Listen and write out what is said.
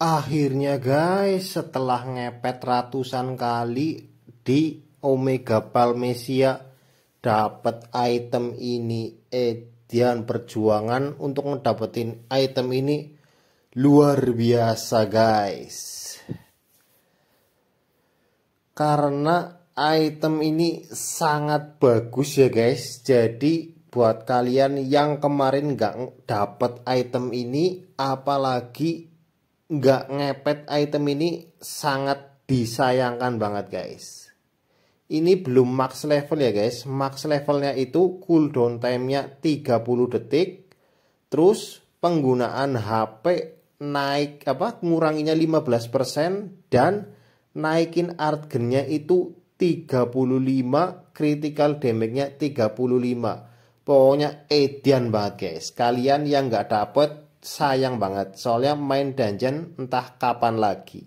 Akhirnya guys, setelah ngepet ratusan kali di Omega Palmesia dapat item ini Edian perjuangan untuk mendapatkan item ini luar biasa guys. Karena item ini sangat bagus ya guys. Jadi buat kalian yang kemarin nggak dapat item ini apalagi nggak ngepet item ini sangat disayangkan banget guys ini belum max level ya guys max levelnya itu cooldown time timenya 30 detik terus penggunaan HP naik apa nguranginya 15% dan naikin art gennya itu 35 critical damage-nya 35 pokoknya edian banget guys kalian yang nggak dapet sayang banget soalnya main dungeon entah kapan lagi